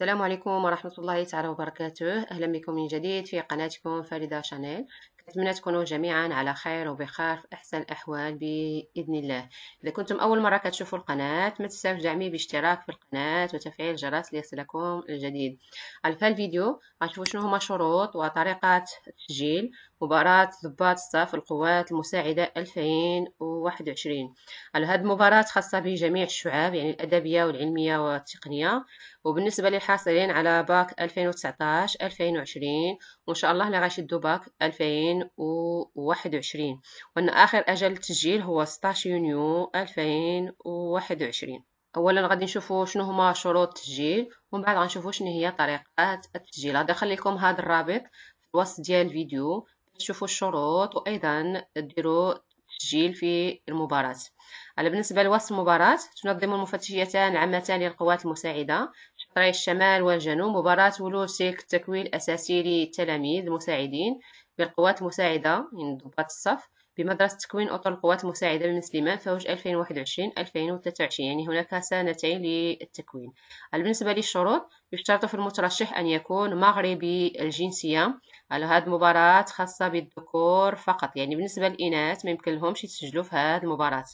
السلام عليكم ورحمة الله تعالى وبركاته أهلا بكم من جديد في قناتكم فريدة شانيل أتمنى تكونوا جميعا على خير وبخير في أحسن الأحوال بإذن الله إذا كنتم أول مرة كتشوفوا القناة ما تنساوش دعمي باشتراك في القناة وتفعيل الجرس ليصلكم الجديد على الفيديو غنشوفوا شنو هما شروط وطريقة تسجيل مباراة ضباط الصف القوات المساعدة 2021 على هذه المباراة خاصة بجميع الشعاب يعني الأدبية والعلمية والتقنية وبالنسبة للحاصلين على باك 2019 2020 وإن شاء الله اللي غيشدوا باك 2020 2021 وأن آخر أجل تسجيل هو 16 يونيو 2021 اولا غادي نشوفوا شنو هما شروط التسجيل ومن بعد غنشوفوا شنو هي طريقات التسجيل غادي نخلي لكم هذا الرابط في الوصف ديال الفيديو تشوفوا الشروط وايضا ديروا التسجيل في المباراة على بالنسبة لوصف المباراة تنظم المفتشيتان عامتان للقوات المساعدة شطري الشمال والجنوب مباراة ولو سلك التكوين الأساسي للتلاميذ المساعدين بالقوات المساعدة يعني ضباط الصف بمدرسة تكوين أطر القوات المساعدة بن سليمان فوج 2021-2023 يعني هناك سنتين للتكوين بالنسبة للشروط يشترط في المترشح أن يكون مغربي الجنسية على هذه المباراة خاصة بالذكور فقط يعني بالنسبة للإناث ما يمكن لهمش يتسجلوا في هذه المباراة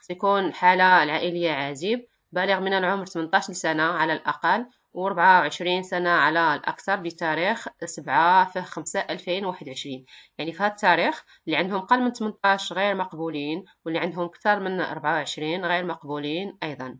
خص يكون الحالة العائلية عازب بالغ من العمر 18 سنة على الأقل و24 سنة على الأكثر بتاريخ 7 في 5 2021 يعني في هذا التاريخ اللي عندهم قل من 18 غير مقبولين واللي عندهم أكثر من 24 غير مقبولين أيضا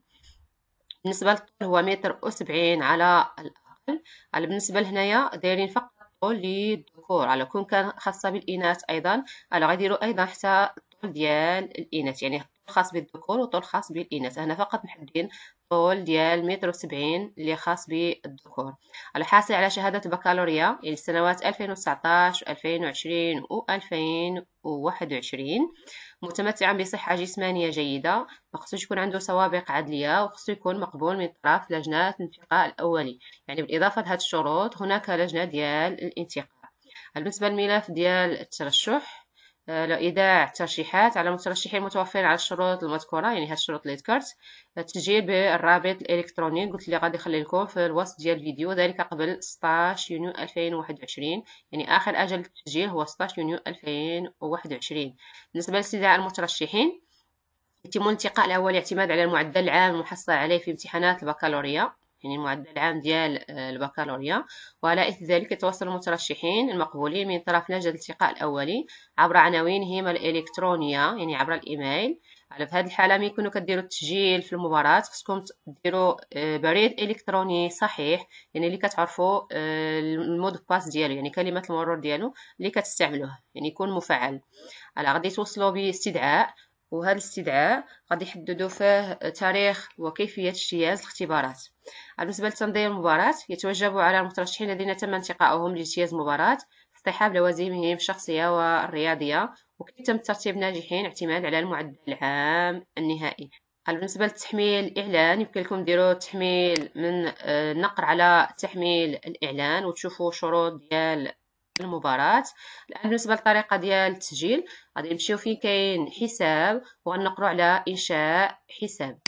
بالنسبة للطول هو متر وسبعين على الأقل على بالنسبة لهنايا دايرين فقط الطول للذكور على كون كان خاصة بالإناث أيضا على غيديروا أيضا حتى الطول ديال الإناث يعني خاص بالذكور وطول خاص بالإناث هنا فقط محددين طول ديال متر وسبعين اللي خاص بالذكور الحاصل على شهادة بكالوريا يعني السنوات 2019 2020 و 2021 متمتعا بصحة جسمانية جيدة مخصوش يكون عنده سوابق عدلية وخصو يكون مقبول من طرف لجنة الانتقاء الأولي يعني بالإضافة لهاد الشروط هناك لجنة ديال الانتقاء بالنسبة للملف ديال الترشح لإيداع ترشيحات على المترشحين المتوفرين على الشروط المذكورة يعني هاد الشروط اللي ذكرت التسجيل بالرابط الإلكتروني قلت لي غادي نخلي لكم في الوصف ديال الفيديو ذلك قبل 16 يونيو 2021 يعني آخر أجل للتسجيل هو 16 يونيو 2021 بالنسبة لاستدعاء المترشحين يتم الانتقاء الأول اعتماد على المعدل العام المحصل عليه في امتحانات البكالوريا يعني المعدل العام ديال آه، البكالوريا وعلى إثر ذلك يتواصل المترشحين المقبولين من طرف لجنة الالتقاء الأولي عبر عناوين الإلكترونية يعني عبر الإيميل على في هذه الحالة ملي كنتو كديروا التسجيل في المباراة خصكم ديروا آه، بريد إلكتروني صحيح يعني اللي كتعرفوا آه، المود باس ديالو يعني كلمة المرور ديالو اللي كتستعملوه يعني يكون مفعل على غادي توصلوا باستدعاء وهذا الاستدعاء غادي يحددوا فيه تاريخ وكيفيه اجتياز الاختبارات آه، بالنسبه لتنظيم المباراه يتوجب على المترشحين الذين تم انتقائهم لاجتياز المباراه اصطحاب لوازمهم الشخصيه والرياضيه وكيف تم ترتيب ناجحين اعتماد على المعدل العام النهائي آه، بالنسبة للتحميل الإعلان يمكن لكم ديروا التحميل من النقر آه، على تحميل الإعلان وتشوفوا شروط ديال المباراة الان بالنسبه للطريقه ديال التسجيل غادي نمشيو فين كاين حساب وغنقرو على انشاء حساب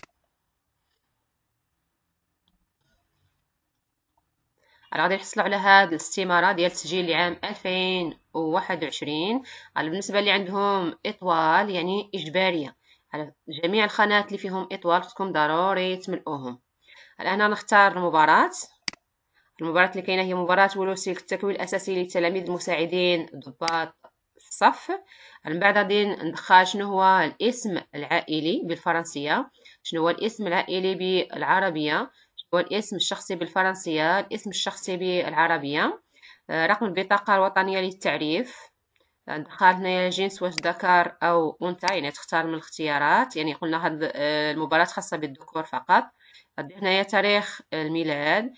راه غادي نحصلوا على هاد الاستماره ديال التسجيل لعام 2021 على بالنسبه اللي عندهم اطوال يعني اجباريه على جميع الخانات اللي فيهم اطوال خصكم ضروري تملؤوهم الان نختار المباراه المباراة اللي كاينه هي مباراة ولو سلك التكوين الأساسي للتلاميذ المساعدين ضباط الصف من بعد غادي ندخل شنو هو الاسم العائلي بالفرنسية شنو هو الاسم العائلي بالعربية شنو هو الاسم الشخصي بالفرنسية الاسم الشخصي بالعربية آه، رقم البطاقة الوطنية للتعريف دخلنا يا جنس واش ذكر او انثى يعني تختار من الاختيارات يعني قلنا هاد آه، المباراة خاصة بالذكور فقط دير هنايا تاريخ آه، الميلاد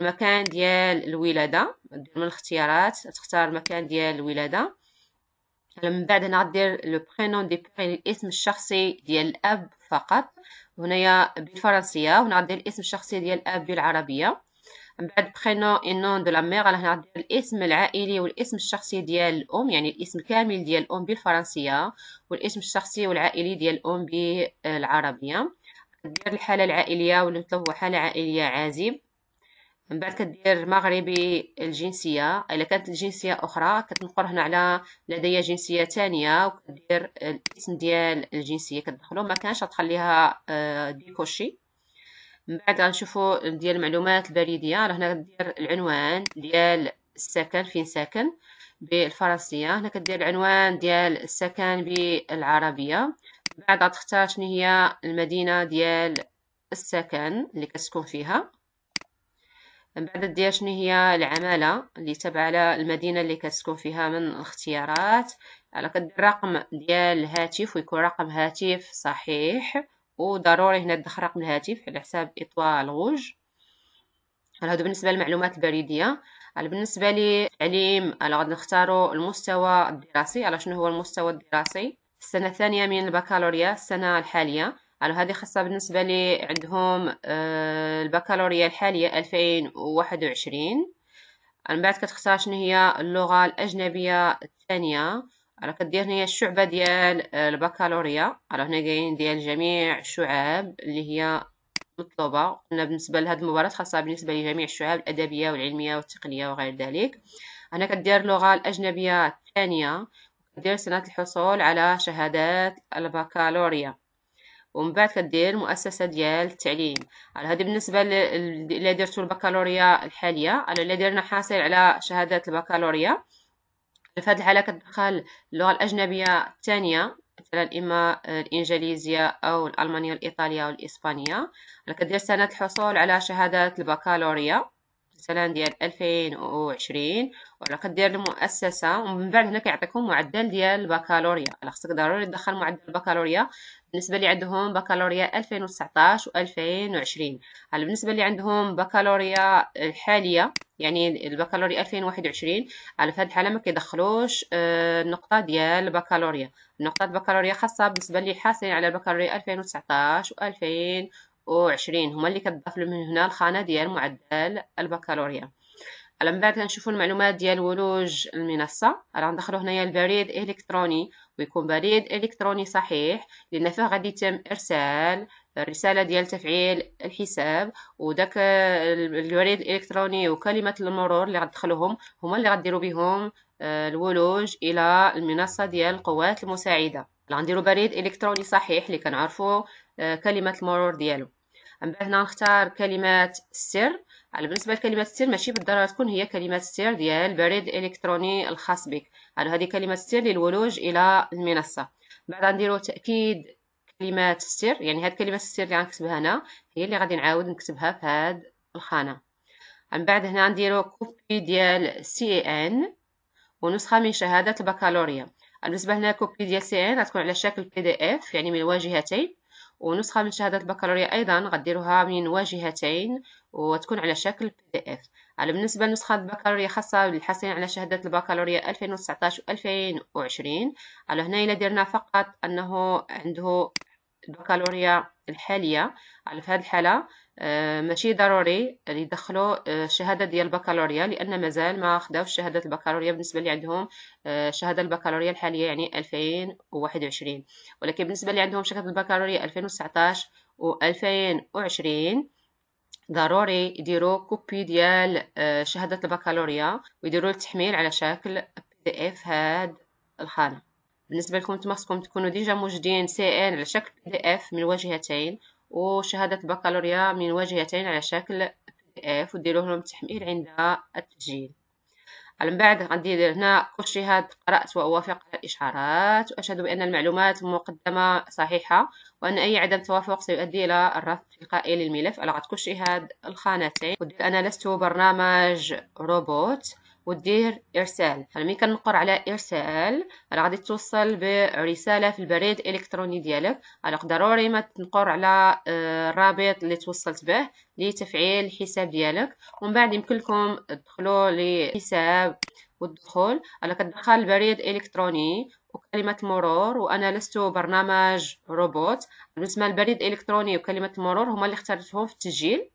المكان ديال الولادة دير من الاختيارات تختار المكان ديال الولادة من بعد هنا غدير لو برينون دي بير الاسم الشخصي ديال الاب فقط هنايا بالفرنسية هنا غدير الاسم الشخصي ديال الاب بالعربية من بعد برينون اي نون دو لا ميغ راه غندير الاسم العائلي والاسم الشخصي ديال الام يعني الاسم كامل ديال الام بالفرنسيه والاسم الشخصي والعائلي ديال الام بالعربيه كدير الحاله العائليه ولا هو حاله عائليه عازب من بعد كدير مغربي الجنسيه الا كانت الجنسيه اخرى كتنقر هنا على لدي جنسيه ثانيه وكدير الاسم ديال الجنسيه كتدخلو ما كانش تخليها آه، ديكوشي من بعد غنشوفو ديال المعلومات البريديه راه هنا كدير العنوان ديال السكن فين ساكن بالفرنسيه هنا كدير العنوان ديال السكن بالعربيه من بعد غتختار شنو هي المدينه ديال السكن اللي كتسكن فيها من بعد دير شنو هي العماله اللي تابعه المدينه اللي كتسكن فيها من الاختيارات على كدير رقم ديال الهاتف ويكون رقم هاتف صحيح وضروري هنا تدخل رقم الهاتف على حساب اطوال غوج هادو بالنسبه للمعلومات البريديه بالنسبه للتعليم انا غادي نختاروا المستوى الدراسي على شنو هو المستوى الدراسي السنه الثانيه من البكالوريا السنه الحاليه على هذه خاصه بالنسبه لي عندهم آه، البكالوريا الحاليه 2021 من بعد كتختار شنو هي اللغه الاجنبيه الثانيه على كدير هنايا الشعبه ديال آه، البكالوريا على هنا كاين ديال جميع الشعاب اللي هي مطلوبه قلنا بالنسبه لهاد المباراه خاصه بالنسبه لجميع الشعاب الادبيه والعلميه والتقنيه وغير ذلك هنا كدير اللغه الاجنبيه الثانيه كدير سنه الحصول على شهادات البكالوريا ومن بعد كدير المؤسسه ديال التعليم على هذه بالنسبه اللي درتو البكالوريا الحاليه على اللي درنا حاصل على شهادات البكالوريا في هذه الحالة كتدخل اللغة الأجنبية الثانية مثلا إما الإنجليزية أو الألمانية الايطاليه او الاسبانيه والإسبانية كدير سنة الحصول على شهادة البكالوريا مثلا ديال 2020 ولا كدير المؤسسه ومن بعد هنا كيعطيكم معدل ديال البكالوريا خصك ضروري تدخل معدل البكالوريا بالنسبه اللي عندهم بكالوريا 2019 و2020 هلا بالنسبه اللي عندهم بكالوريا الحاليه يعني البكالوريا 2021 على في هذه الحاله ما كيدخلوش آه، النقطه ديال البكالوريا نقطه البكالوريا خاصه بالنسبه اللي حاصلين على البكالوريا 2019 و2020 هما اللي كتضاف من هنا الخانه ديال معدل البكالوريا على من بعد نشوفوا المعلومات ديال ولوج المنصه راه ندخلوا هنايا البريد الالكتروني ويكون بريد الكتروني صحيح لان فيه غادي يتم ارسال الرساله ديال تفعيل الحساب وداك البريد الالكتروني وكلمه المرور اللي غتدخلوهم هما اللي غديروا بهم آه، الولوج الى المنصه ديال القوات المساعده غنديروا بريد الكتروني صحيح اللي كنعرفوا آه، كلمه المرور ديالو من بعد هنا نختار كلمات السر على بالنسبه لكلمات ستير ماشي بالضروره تكون هي كلمات ستير ديال البريد الالكتروني الخاص بك على هذه كلمه ستير للولوج الى المنصه بعد غنديرو تاكيد كلمات ستير يعني هاد كلمات ستير اللي غنكتبها هنا هي اللي غادي نعاود نكتبها في هاد الخانه من بعد هنا نديرو كوبي ديال سي اي ان ونسخه من شهاده البكالوريا بالنسبه هنا كوبي ديال سي ان غتكون على شكل بي دي اف يعني من واجهتين ونسخة من شهادة البكالوريا أيضا غديروها من واجهتين وتكون على شكل بي دي اف على بالنسبة لنسخة البكالوريا خاصة للحاصلين على شهادة البكالوريا 2019 و 2020 على هنا إلا درنا فقط أنه عنده البكالوريا الحالية على في هذه الحالة آه، ماشي ضروري يعني يدخلوا الشهاده آه، ديال البكالوريا لان مازال ما خداوش شهاده البكالوريا بالنسبه اللي عندهم الشهاده آه، البكالوريا الحاليه يعني 2021 ولكن بالنسبه اللي عندهم شهاده البكالوريا 2019 و2020 ضروري يديروا كوبي ديال شهاده البكالوريا ويديروا التحميل على شكل بي دي اف هاد الخانه بالنسبه لكم نتمنى تكونوا ديجا موجدين سي ان على شكل بي دي اف من الواجهتين وشهادة بكالوريا من واجهتين على شكل اف وديروه لهم التحميل عند التسجيل من بعد غندير هنا كل شيء هاد قرأت وأوافق على الإشعارات وأشهد بأن المعلومات المقدمه صحيحة وأن أي عدم توافق سيؤدي إلى الرفض التلقائي للملف ألغت كل شيء هاد الخانتين ودير أنا لست برنامج روبوت وتدير إرسال فلما كنقر على إرسال راه غادي توصل برسالة في البريد الإلكتروني ديالك ألوغ ضروري ما تنقر على آه، الرابط اللي توصلت به لتفعيل الحساب ديالك ومن بعد يمكن لكم تدخلوا لحساب والدخول على كتدخل البريد الإلكتروني وكلمة مرور وأنا لست برنامج روبوت بالنسبة للبريد الإلكتروني وكلمة مرور هما اللي اخترتهم في التسجيل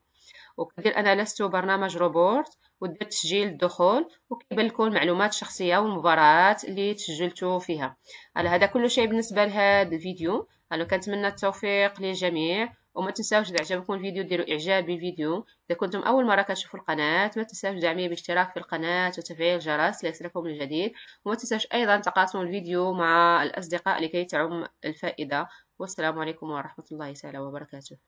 وكدير أنا لست برنامج روبوت ودير تسجيل الدخول وكيبان لكم معلومات شخصيه والمباريات اللي تسجلتوا فيها على هذا كل شيء بالنسبه لهذا الفيديو انا كنتمنى التوفيق للجميع وما تنساوش اذا عجبكم الفيديو ديروا اعجاب بالفيديو اذا كنتم اول مره كتشوفوا القناه ما تنساوش دعمي بالاشتراك في القناه وتفعيل الجرس ليصلكم الجديد وما تنساوش ايضا تقاسموا الفيديو مع الاصدقاء لكي تعم الفائده والسلام عليكم ورحمه الله تعالى وبركاته